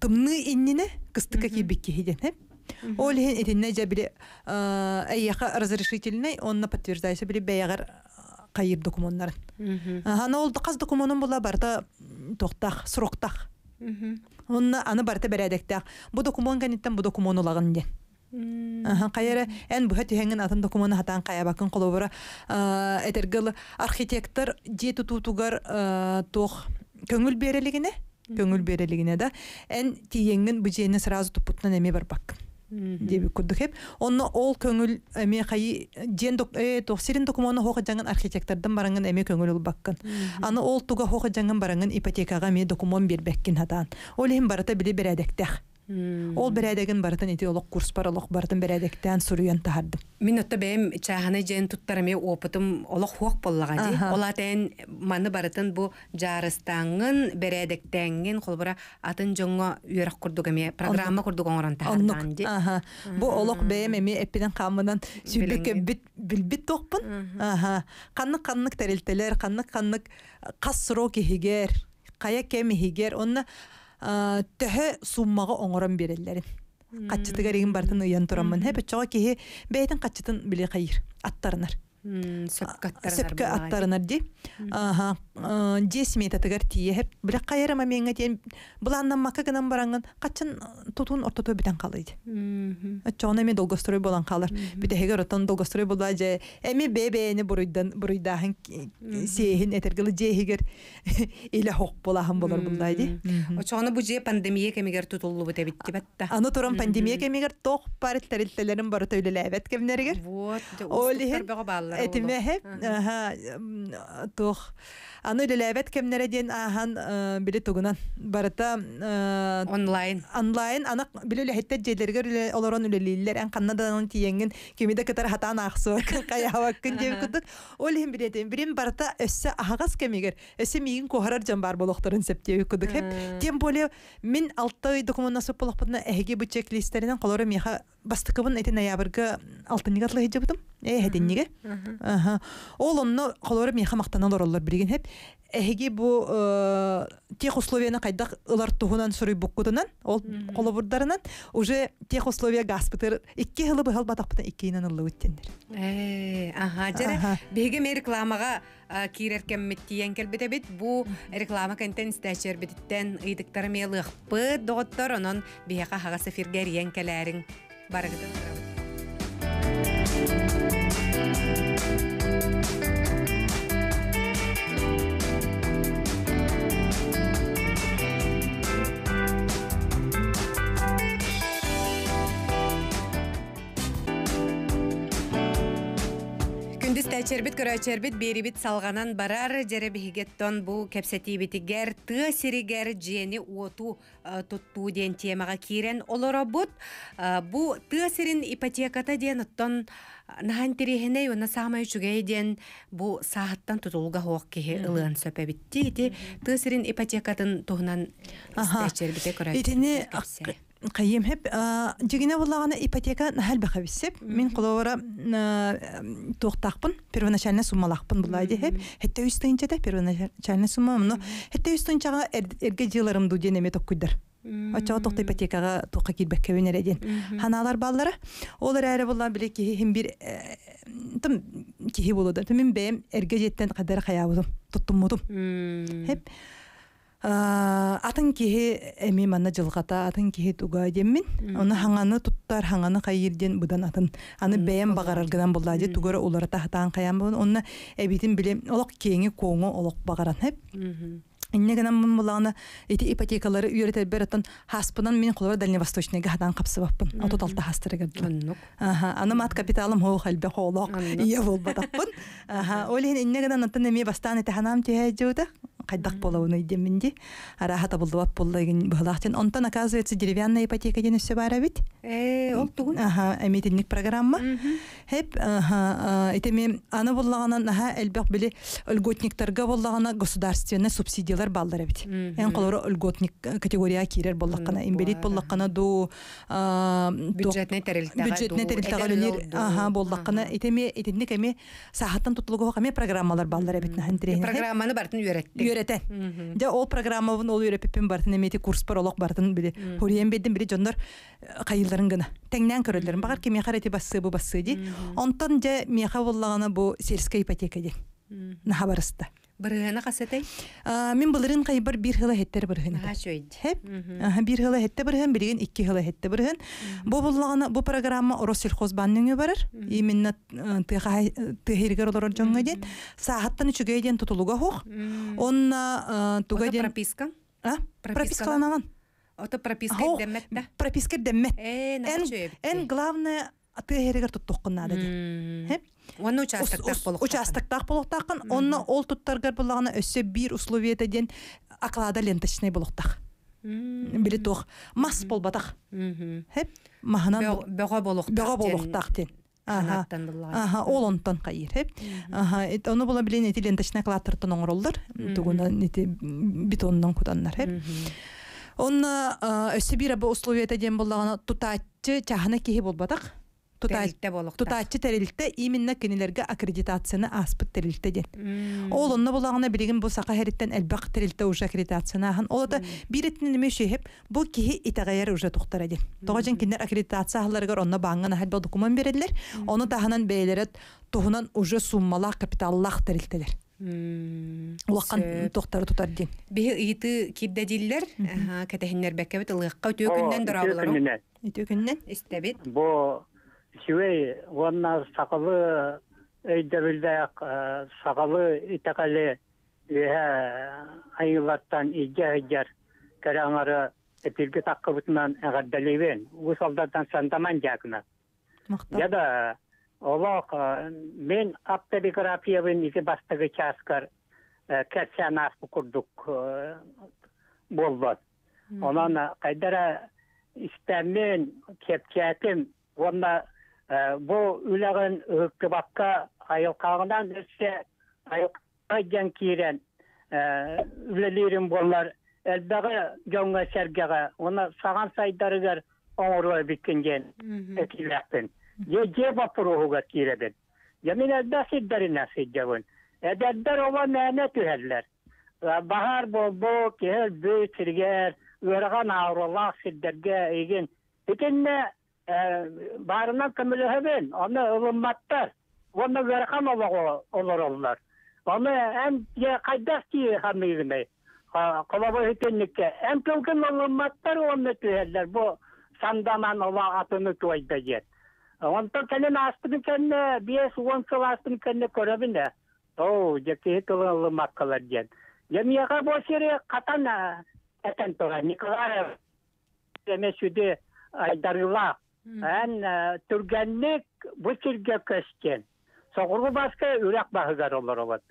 тымны иннине кыстыка кибикки хиден. Ол хен этинне жа биле эйяха разрешительный, онна подтверждайся биле кайыр э, кайып документтарын. Ана ол қаз документын бола барда тоқтақ, сұрақтақ. Онна аны барда бәрәдектақ. Бұ документ кәнеттен бұ документ олағын ден. Қайыра ән бұхат түйәңін атын документы хатан қая бакын қолыбыра әтергіл архитектор жеті тутугар тоқ көңіл берелігіне көңіл берелігіне да ән тиеңін бүжені сразу тупутнан әме бар бак деби курдук хеп онно ол көңүл эме кайы жен э, токсирин документу хоха жаңын архитектордон бараңын көңіл көңүл улбаккын аны ол туга хоха жаңын бараңын ипотекага ме документ бербеккин хатаан ол ем барата биле бередектех Hmm. ол бәрәдәген барытын ете олық курс бар олық барытын бәрәдәктән сүрүйен тахардым. мен отта бәйім чаханы жен тұттарыме опытым олық хуақ боллаға дей маны барытын бұ жарыстаңын бәрәдәктәңін қолбыра атын жоңға үйерік күрдігіме, программа күрдігі оңыран тағардан дей Бұ олық бәйім әме әппенен қамынан біт білбіт тоқпын. Қаннық-қаннық тәрелтелер, қаннық-қаннық қас сұрок ехігер, қая төһө суммаға оңорон береллер катчытыгарин бартын ыйан туран мен хепе чоо киһи бэйтин катчытын биле хәйр аттарынар сөпкө аттарынар э, ди десмей татыгар тие хеп билак кайрама меңе тиен буланнан макка гынан баранган качан э, тутун ортото битен калыйды э, очоона эми долгострой болан калар битехеге ротон долгострой болба же эми бебеени буруйдан буруйдахан сээхин этергилы жээхигер иле хок болахан болор булдай ди очоону бу же пандемия кемигер тутуллубут эбитти батта аны туран пандемия кемигер тох парит тарилтелерин барыта үлелебет кемнеригер вот ол этиме хеп аха тох аны лелебет кемнере ден ахан э, биле тугунан барыта э, онлайн онлайн ана биле лехетте жерлерге олорон үлелиллер ан канна данын тиенген кемиде кытар хатан ахсо каяваккын деп кытык ол хим билетен бирим барата өссө ахагас кемигер өссө мигин кохарар жан бар болохторун септеби кудык хеп тем более мен алтай документ насып болохпытна эхиги бу чек листеринен колору миха бастыкыбын эти ноябрьга алтыныга атлы хеджебутум э ол онно холоры меха мактанал ороллор бириген бу э, тех условияны кайдак ылар туһунан ол колобурдарынан уже тех условия гаспытыр икки хылы быхал батакпытын иккиинен ыллы үттендер э, ага жара биһиги мен э рекламага кииреркеммит тиен келбитебит бу реклама кентен истечербититтен ыйдыктарым элыахпыт доготтор онон биэха хагас эфирге риен Baragatan Rawat. Күндіз тәчербит көрәчербит бит салғанан барар жәрі бігеттон бұ кәпсәтейбетігер тыа сиригер жені оту э, тұтту ден темаға кирен олора э, бұт. Бұл тыа ипотеката ден ұттон э, нахан тирихіне юна самай чүгей ден бұ сағаттан тұтулға хоқ кехе ылыған сөпе бітті. ипотекатын тұғынан кайым хеп дигине буллагана ипотека хәл бахабисеп мин кулавара тохтакпын первоначально суммалакпын бұлай ди хеп хетте үс тынча да первоначально сумма но хетте үс тынчага эрге жиларым ду дене меток күдер Ача тохта ипотекаға тоққа килбек кебенер эден. Ханалар баллары олар әрі булдан биле ки хим бир тым кихи болоду. Мен бем әрге жеттен кадар хаябыдым. Туттум мудум. Хеп атын киһи эми манна жылгата атын киһи туга деммин оны хаңаны туттар хаңаны кайырден быдан атын аны бэйэм багараргынан болды же тугора уларата хатаан каян болон онна эбитин биле олок кеңи коңу олок багаран хеп Иннегенен мен буланы эти ипотекалары үйрете беретен хаспынан мен кулара дальневосточныйга хадан капсыбаппын. Ото талта хастыр гердин. Аха, аны мат капиталым хо халбе холок. Ие болбатаппын. Аха, олин иннегенен антын эме бастан эте кайдак болауны идеминди ара хата булдуап буллагин бахлахтен онтан оказывается деревянная ипотека ден все бара бит э ол тугун аха эмитинник программа хеп аха итеми аны буллаганан аха элбек били льготниктарга буллагана государственный субсидиялар баллар бит эн колору льготник э, категория кирер буллаккана имбелит буллаккана ду бюджетный терилтага бюджетный терилтага лер аха буллаккана итеми итинник эми сахаттан тутлугу каме программалар баллар бит нахан э, тренинг программаны бартын үйрөттүк үйрәтә. Де ол программа вон ол үйрәппен бартын эмети курс бар олық бартын биле. Хуриен бедин биле жоннор кайылдарын гына. Тәңнән көрөлдөрүн багар кеме әте бассы бұл басы ди. Онтон дә меха бұл бу сельская ипотека ди. Бирһене касатай. Мен мин булрын бир бир хылы хеттер бирһене. Ха Хеп. бир хыла хетте бирһен билеген 2 хыла хетте бирһен. Бу программа Россия хозбанның үбәр. И мин олар җанга дит. Саһаттан үчегә дигән хох. Онна туга прописка. А? Прописка аналан. Ата прописка дәмәттә. Прописка дәмәт. Э, нәчәеп. Эн э. главное тәһиргер тотуҡ Онны участок болук. Участок так болук такын, онны ол туттаргар булагына өссө бир условиеде ден аклада ленточный болуктак. Биле тох мас болбатак. Хеп маханан бөгө болук. Бөгө болуктак тен. Ага. Ага, олонтан кайыр хеп. Ага, эт оны була билен эти ленточный клаттыртын оңролдор. Тугунда эти бетондан куданнар хеп. Онна өсө бир условиеде ден булагына тутатчы чахана кеһи болбатак. Тутаачы тәрелтә именно кинеләргә аккредитацияны асып тәрелтә ди. Ул булагына билеген бу сака хәриттән элбак тәрелтә уша аккредитацияны хан ул да бир итне бу кихи итәгәйәр уша туктыра ди. Тугачын кинәр аккредитацияларга аны баңгын хәл бу документ бирәләр. Аны таһанан бәйләре туһынан уже суммала капиталлах тәрелтәләр. Мм, уаққан тоқтар тотар ди. Бе иті кедде диллер, ага, кәтәһеннәр бәккәбит, ылыққа төйкөндән дөрәбәләр. Төйкөндән истәбит. Бу онна сақылы сақалы өйдөбүлдаяк э, сақалы итакали үһә айылаттан иддяһыдьар кәрәңары эпилге таққыбытынан әғәддәлейбен үс алдардан сандаман дякына яда олақ мен автобиографиябын ике бастығы часкар э, кәтсәнаспы курдук э, болды онан қайдара истәмен кепчәтим онна Э, бу үләгән өпкә бакка айылкагынан өссә айылкайдан кирен э, үләлерин болар әлбәгә жоңга сәргәгә оны саган сайдарыгар оңорлар биткенген әкиләктен е же бапыруга киребен ямин әлбә сиддарина сиджавын әдәддәр ова мәне түһәлләр бахар болбо кел бөй тиргәр өргән аврулах сиддәргә иген Бетенне barından kömülühebin, onu ılınmattır. Onu verkan olur onlar. Onu en kaydak diye hamilime. Kolaba hütenlikke. En оны Bu сандаман ola атыны tuayda Онтон кенен астын кэнэ биэс он сыл астын көрөбүнэ. Оу, Ан hmm. э, турганник бутирге көстен. Соғырғы басқа үрәк бағыгар олар олар.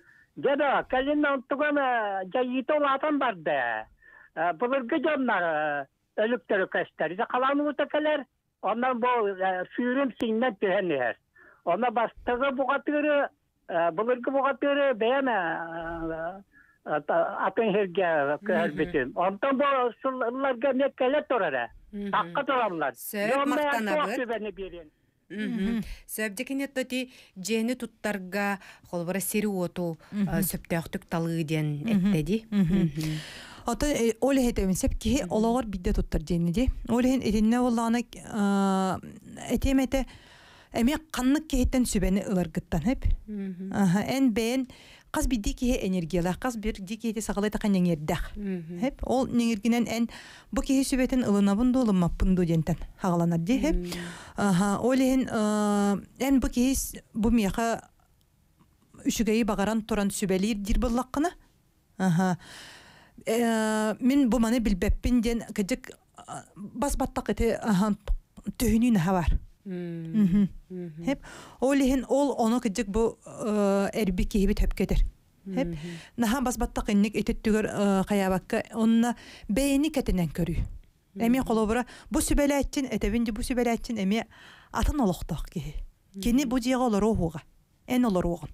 Деді, кәлін э, ұнтыған жайыты олатын э, барды. Бұлырғы жонлар өліктері көстер. Иді қаланы ұтакалар, ондан бұл фүйрім сиңнен түген ер. Оны бастығы бұғатыры, бұлырғы бұғатыры бәйен атын херге көр бітін. Ондан бұл сұлларға не кәлет тұрары такка таламлар сөп мактанабыр сөбдекенет тоти жени туттарга холбора сери оту э, сөптөктүк талыы диен эттеди Ата э, оле хетемин сеп ки ологор бидде туттар жениди. Оле эринне олланы этемете эме каннык кехеттен сүбени ыларгыттан хеп. Аха, эн бен қаз бидди кихе энергиялах қаз бир ди кихе сағалай тақан неңердах хеп ол неңергинен эн бу кихе сүбетен ылынабын ду ылынмаппын ду дентен хагаланар ди хеп ол эн эн бу кихе бу мияха үшүгэй багаран туран сүбелир дир буллаккына аха э, мен бу маны билбеппин ден кыжык бас баттак эте түһүнүн хабар Hep ол лихин ол оно кидик бу э, эрби киһиби төпкетер. Хеп наһан басбаттак инник итеттүгөр каябакка э, онна бейни кетенен көрү. Эми колобура бу сүбеләттин этебинди бу сүбеләттин эми атын олохтак киһи. Кини бу диеге олар охуга. Эн олар огон.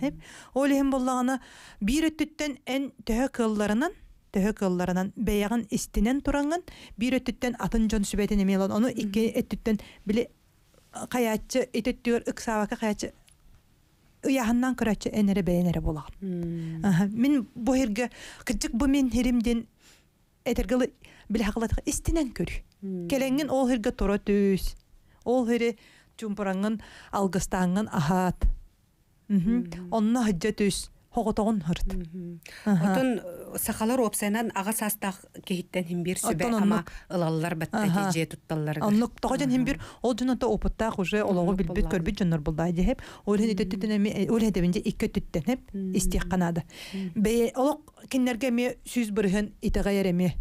Хеп ол лихин боллагана бир өттүттен эн төһө кылларынан төһө кылларынан бэйагын истинен тураңын бир өттүттен атын жон сүбетин эмелон ону икки өттүттен били каячы итеттүгөр ыксаабака каячы ыяханнан көрөчү энере бээнере булаган мин бу хирге кыжык бу мен хиримден этергылы били хакылатык истинен көрү келеңин ол хирге тура түс ол хири жумпураңын алгыстааңын ахат онно хыджа түс хоғотоғын хырт. Отын э, сақалар опсайнан ага састақ кеhiттен химбир сөбе ама ылаллар бәтті хеже тутталлар. Анлык тоға жан химбир ол жынаты опыттақ уже олағы билбит көрбіт жоннор булдай деп. Ол хеде түттен әме, ол хеде бенде икі түттен истек қанады. Бе олық киннерге ме сүз бұрығын итіға ереме э,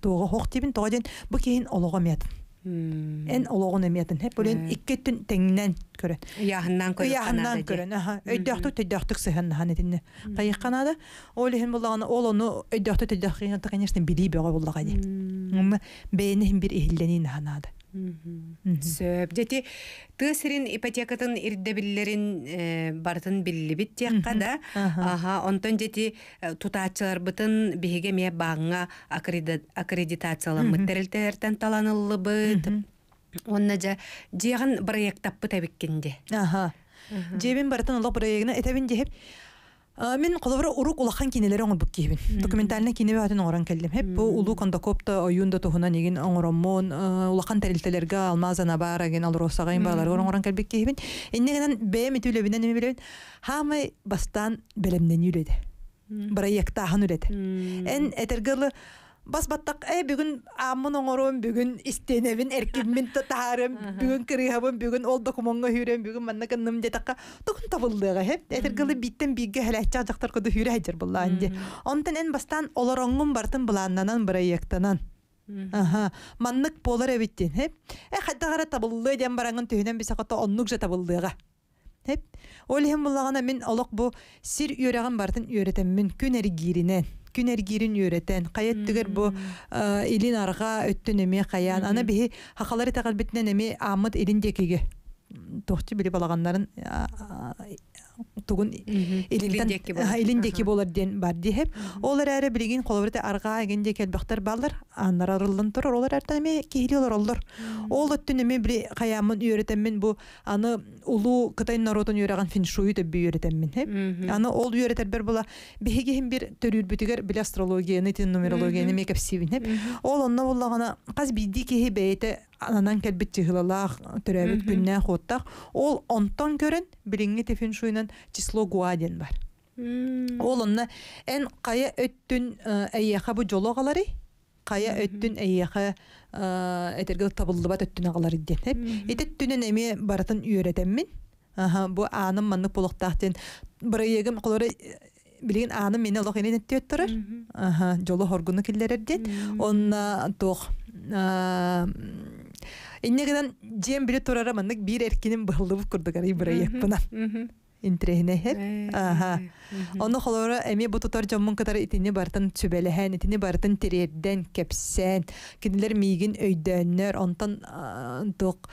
тоға хоқ дебін тоға жан бұл кейін олығы метін. Эн олоғын эмиэтин. Хеп олин иккеттин көред. көрөн. Яхынан көрөн. Яхынан көрөн. Аха. Өйдөктү төйдөктүк сыхан хан этинне. ол буллаган ол оны өйдөктү төйдөктүк конечно билий бөгөй бир сөп ты сирин ипотекатын ирдебиллерин э, бартын биллибит тиякка да аха онтон дети э, тутаачыларбытын биһиге мия бааңа аккредитацияланмыттерилтелертен таланыллыбыт онна жа жияган проект таппыт эбиккинде аха жебин бартын олох проектина этебин Э, мен қолавра урук улахан кинелер оңор бук кибин. Документальный кинебе атын оңоран келдим. Хеп бу улу конда копта оюнда тухуна нигин оңороммон, э, улахан терилтелерге алмазана бараген алросага ин балар оңоран келбек кибин. Эннегенен бэми түлебинен эми билебин. Хамы бастан белемнен юледе. Проекта ахын үледе. Эн этергелы бас ә «Э, бүгін бүгүн аммын оңорун бүгүн истенебин эркиммин таарым бүгін кырыабын бүгүн ол докумонго хүрем бүгүн манна кынным детакка токун табылдыга хеп этергылы биттен бигге хелячак жактар куду хүрәйдер буллаан ди онтон эн бастан олороңгун бартын булааннанан бырайектанан Ага, маннык болар эбиттин, хеп. Э хаддагара табылды дем бараңын төһүнөн бисе ката оннук же табылдыга. Хеп. Ол булагана мен олоқ бу сир үйрәгән бартын үйрәтәм мен күн эргиринен күн эргирин үйрөтен кайет бұл бу э, илин арга өттүн эме каян ана бии хакалары тагал эми амыт илин Тоқты тохчу билип тугун илиндеки болар ден бар диһеп олар әрі билигин колобрете арга эгенде келбактар балар аннар арылын олар әртәме киһили олар олдор ол өттүн эме бир каямын үйрөтеммин бу аны улуу кытай народун үйрөгөн финшуй деп үйрөтеммин хеп аны ол үйрөтербер була бихигихим бир төрүүрбүтүгер бил астрологияны тин нумерологияны мекепсибин хеп ол онно буллагана каз бидди киһи бээте анан кэлбит тыгылалаах төрөбүт күннэ хоттах ол онтон көрөн билиңи тифин шуйнан число гуаден бар ол онна эн кая өттүн э, эйяха бу жологалары кая өттүн эйяха э, этергил табылдыбат өттүн агалары ден эп итеттүнен эми баратын үйөретеммин бу аным маннык болуктаахтен бырыйыгым колоры э, билигин ааны мени олох эне тиөттөрөр жоло хоргуну киллерерден онна тох иннегеден жем биле турара бир эркинин быһыллыбыт курдугар ибырайыппына интереһинэһэр аха ону холоро эми бутутор жоммун кытары итини бартын сүбелэһэн итини бартын тирерден кепсен кинилер мийгин өйдөннөр онтан тук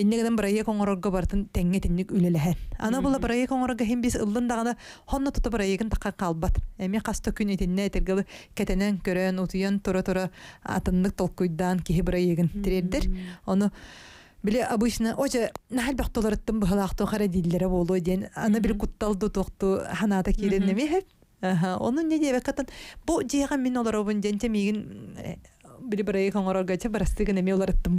иннегеден бырайы коңорорго бартын теңге тинник үлелэһэн ана була бырайы биз ыллын дагана хонно тута калбат эми күн итинне кетенен көрөн утуян тура тура толкуйдан киһи бырайыгын ону Біле обычно оча нахал бахтоларыттым бахалахту хара диллере болу ден. Ана бир кутталды ханата келінне мехеп. Onun ne diye katın bu diye min olur obun dente miyim biri bir ayıkan orar gaça barastı ne olar attım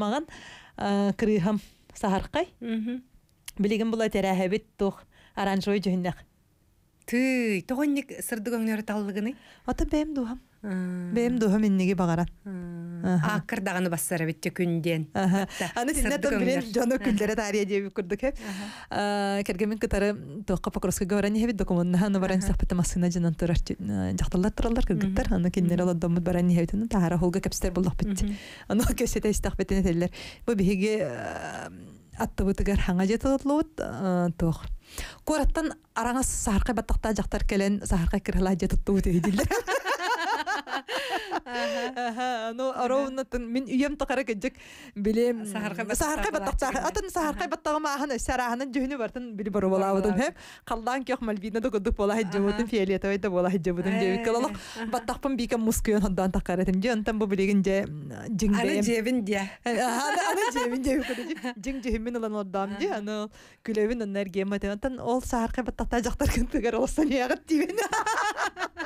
маған, билеген була тәрәһе бит тух аранжой җыһында ты тогынник сырды гөңләре таллыгыны ата бәем дуһам бәем дуһам инниге багара акыр даганы бассара бит төкүндән аны синдә тон бирен җаны күлләре тария дип күрдек э кергән мин кытары тоҡҡа покроска гаварыны һәбит докумон һаны варан сәхбәтә машина җыннан торар җакталлар торалар кыргыттар аны кинләр алып дамыт барыны һәбитен тагыра холга кепстер булдык бит аны кешедә истәхбәтенә телләр бу биһиге аттыбытыгар хаңа жетылылуут э, туох куораттан араңас сахаркай баттакта жактар келен сахаркай кирала жетыттуу дейдилер ну оровнатын мен үйем тақара кеджек білем сахарқа баттақтағы атын сахарқа баттағыма ахын сарахынан жүхіні бартын бару бола қалдан кех мальбина да гудук бола хэджи бодым фиолетовый да бола де э, ол сахарқа баттақта жақтар кентігер яғыт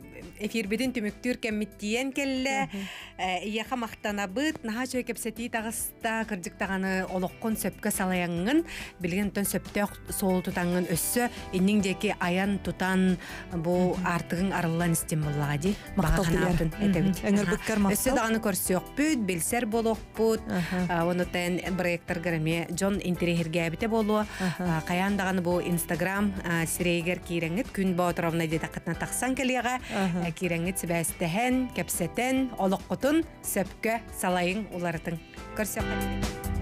эфирбитин түмүктүр кеммиттиен келле э, ияха мактанабыт наха чөй кепсети тагыста кырдыктаганы олоккон сөпкө салаяңын билген тон сөптө соолу өссө иннин деки аян тутан бу артыгын арыллан истем буллага ди өссө даганы көрсөкпүт билсер болокпут э, онутен проекттаргар эме жон интерехиргебите болу. Э, каян даганы бу инстаграм сирейгер кийреңит күн боотровна деди акытна таксан келега әкирәңгет себәстәһән, кәпсәтән, құтын сөпкә салайың олардың Көрсәқәтті.